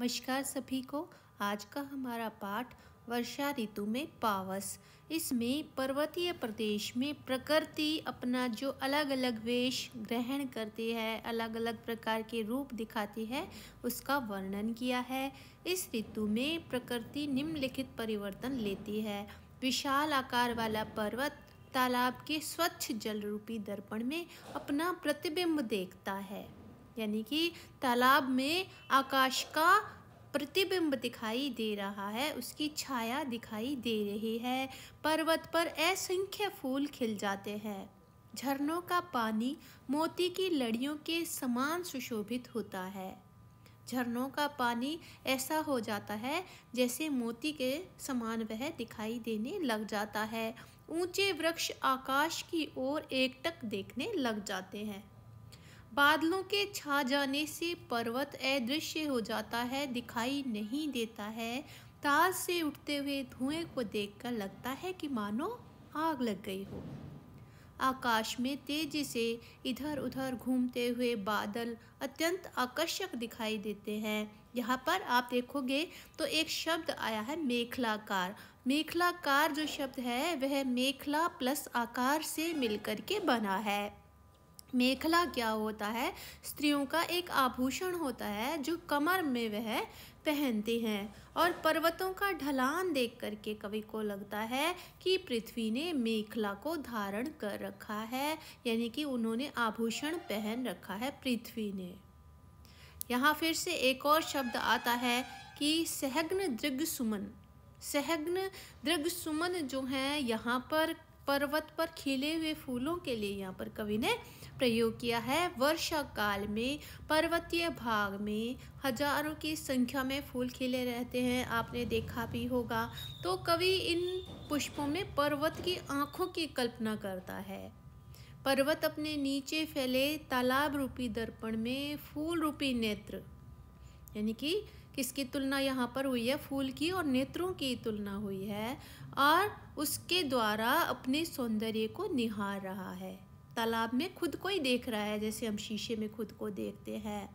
नमस्कार सभी को आज का हमारा पाठ वर्षा ऋतु में पावस इसमें पर्वतीय प्रदेश में प्रकृति अपना जो अलग अलग वेश ग्रहण करती है अलग अलग प्रकार के रूप दिखाती है उसका वर्णन किया है इस ऋतु में प्रकृति निम्नलिखित परिवर्तन लेती है विशाल आकार वाला पर्वत तालाब के स्वच्छ जल रूपी दर्पण में अपना प्रतिबिंब देखता है यानी कि तालाब में आकाश का प्रतिबिंब दिखाई दे रहा है उसकी छाया दिखाई दे रही है पर्वत पर असंख्य फूल खिल जाते हैं झरनों का पानी मोती की लड़ियों के समान सुशोभित होता है झरनों का पानी ऐसा हो जाता है जैसे मोती के समान वह दिखाई देने लग जाता है ऊंचे वृक्ष आकाश की ओर एकटक देखने लग जाते हैं बादलों के छा जाने से पर्वत अदृश्य हो जाता है दिखाई नहीं देता है ताज से उठते हुए धुएं को देखकर लगता है कि मानो आग लग गई हो आकाश में तेजी से इधर उधर घूमते हुए बादल अत्यंत आकर्षक दिखाई देते हैं यहाँ पर आप देखोगे तो एक शब्द आया है मेखलाकार मेखलाकार जो शब्द है वह मेखला प्लस आकार से मिलकर के बना है मेखला क्या होता है स्त्रियों का एक आभूषण होता है जो कमर में वह पहनते हैं और पर्वतों का ढलान देख करके कवि को लगता है कि पृथ्वी ने मेखला को धारण कर रखा है यानी कि उन्होंने आभूषण पहन रखा है पृथ्वी ने यहाँ फिर से एक और शब्द आता है कि सहग्न दृग सुमन सहग्न दृग सुमन जो हैं यहाँ पर पर्वत पर खिले हुए फूलों के लिए यहाँ पर कवि ने प्रयोग किया है वर्षा काल में पर्वतीय भाग में हजारों की संख्या में फूल खिले रहते हैं आपने देखा भी होगा तो कवि इन पुष्पों में पर्वत की आँखों की कल्पना करता है पर्वत अपने नीचे फैले तालाब रूपी दर्पण में फूल रूपी नेत्र यानी कि किसकी तुलना यहाँ पर हुई है फूल की और नेत्रों की तुलना हुई है और उसके द्वारा अपने सौंदर्य को निहार रहा है तालाब में खुद को ही देख रहा है जैसे हम शीशे में खुद को देखते हैं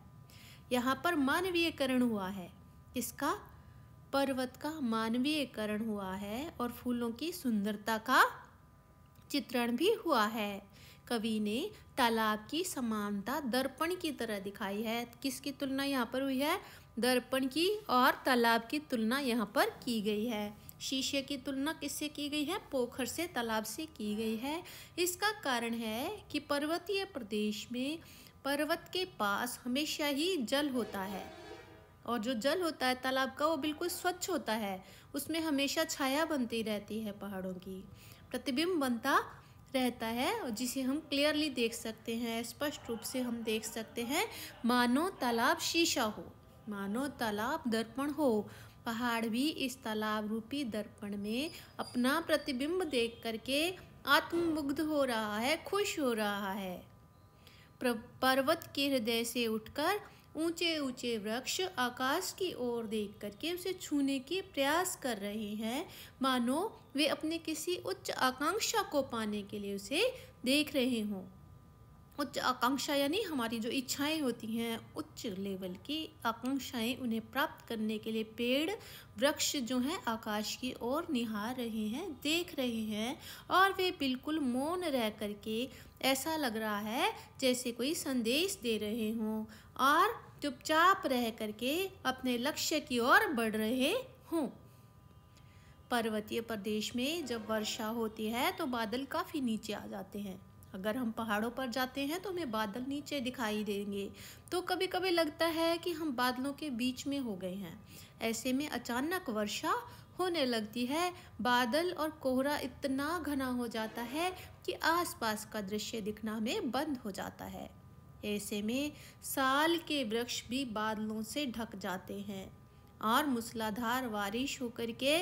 यहाँ पर मानवीयकरण हुआ है किसका पर्वत का मानवीयकरण हुआ है और फूलों की सुंदरता का चित्रण भी हुआ है कवि ने तालाब की समानता दर्पण की तरह दिखाई है किसकी तुलना यहाँ पर हुई है दर्पण की और तालाब की तुलना यहाँ पर की गई है शीशे की तुलना किससे की गई है पोखर से तालाब से की गई है इसका कारण है कि पर्वतीय प्रदेश में पर्वत के पास हमेशा ही जल होता है और जो जल होता है तालाब का वो बिल्कुल स्वच्छ होता है उसमें हमेशा छाया बनती रहती है पहाड़ों की प्रतिबिंब बनता रहता है और जिसे हम क्लियरली देख सकते हैं स्पष्ट रूप से हम देख सकते हैं मानो तालाब शीशा हो मानो तालाब दर्पण हो पहाड़ भी इस तालाब रूपी दर्पण में अपना प्रतिबिंब देख करके आत्मुग्ध हो रहा है खुश हो रहा है पर्वत के हृदय से उठकर ऊंचे ऊंचे वृक्ष आकाश की ओर देख करके उसे छूने के प्रयास कर रहे हैं मानो वे अपने किसी उच्च आकांक्षा को पाने के लिए उसे देख रहे हों उच्च आकांक्षा यानी हमारी जो इच्छाएं होती हैं उच्च लेवल की आकांक्षाएं उन्हें प्राप्त करने के लिए पेड़ वृक्ष जो हैं आकाश की ओर निहार रहे हैं देख रहे हैं और वे बिल्कुल मौन रह करके ऐसा लग रहा है जैसे कोई संदेश दे रहे हों और चुपचाप रह करके अपने लक्ष्य की ओर बढ़ रहे हों पर्वतीय प्रदेश में जब वर्षा होती है तो बादल काफ़ी नीचे आ जाते हैं अगर हम पहाड़ों पर जाते हैं तो हमें बादल नीचे दिखाई देंगे तो कभी कभी लगता है कि हम बादलों के बीच में हो गए हैं ऐसे में अचानक वर्षा होने लगती है बादल और कोहरा इतना घना हो जाता है कि आसपास का दृश्य दिखना में बंद हो जाता है ऐसे में साल के वृक्ष भी बादलों से ढक जाते हैं और मूसलाधार बारिश होकर के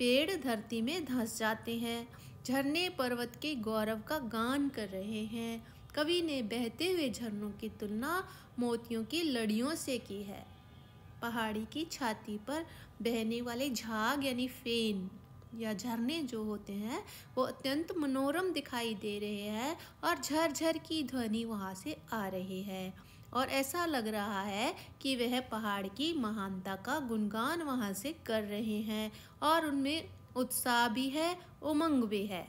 पेड़ धरती में धंस जाते हैं झरने पर्वत के गौरव का गान कर रहे हैं कवि ने बहते हुए झरनों की तुलना मोतियों की लड़ियों से की है पहाड़ी की छाती पर बहने वाले झाग यानी फेन या झरने जो होते हैं वो अत्यंत मनोरम दिखाई दे रहे हैं और झरझर की ध्वनि वहाँ से आ रही है और ऐसा लग रहा है कि वह पहाड़ की महानता का गुणगान वहाँ से कर रहे हैं और उनमें उत्साह भी है उमंग भी है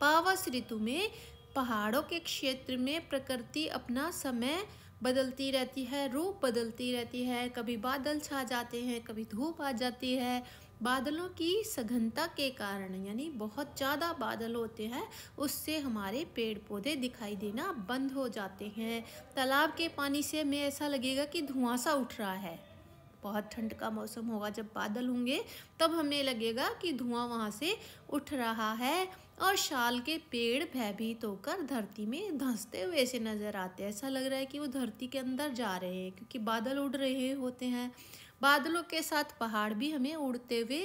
पावस ऋतु में पहाड़ों के क्षेत्र में प्रकृति अपना समय बदलती रहती है रूप बदलती रहती है कभी बादल छा जाते हैं कभी धूप आ जाती है बादलों की सघनता के कारण यानी बहुत ज़्यादा बादल होते हैं उससे हमारे पेड़ पौधे दिखाई देना बंद हो जाते हैं तालाब के पानी से हमें ऐसा लगेगा कि धुआं सा उठ रहा है बहुत ठंड का मौसम होगा जब बादल होंगे तब हमें लगेगा कि धुआं वहाँ से उठ रहा है और शाल के पेड़ भयभीत होकर धरती में धंसते हुए से नज़र आते हैं ऐसा लग रहा है कि वो धरती के अंदर जा रहे हैं क्योंकि बादल उड़ रहे होते हैं बादलों के साथ पहाड़ भी हमें उड़ते हुए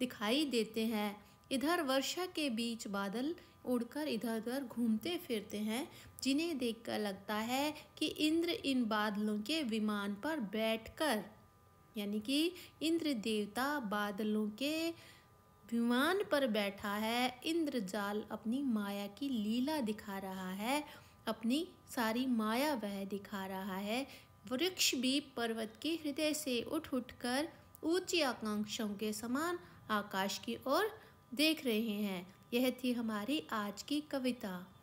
दिखाई देते हैं इधर वर्षा के बीच बादल उड़कर इधर उधर घूमते फिरते हैं जिन्हें देखकर लगता है कि इंद्र इन बादलों के विमान पर बैठकर यानी कि इंद्र देवता बादलों के विमान पर बैठा है इंद्रजाल अपनी माया की लीला दिखा रहा है अपनी सारी माया वह दिखा रहा है वृक्ष भी पर्वत के हृदय से उठ उठकर ऊंची आकांक्षाओं के समान आकाश की ओर देख रहे हैं यह थी हमारी आज की कविता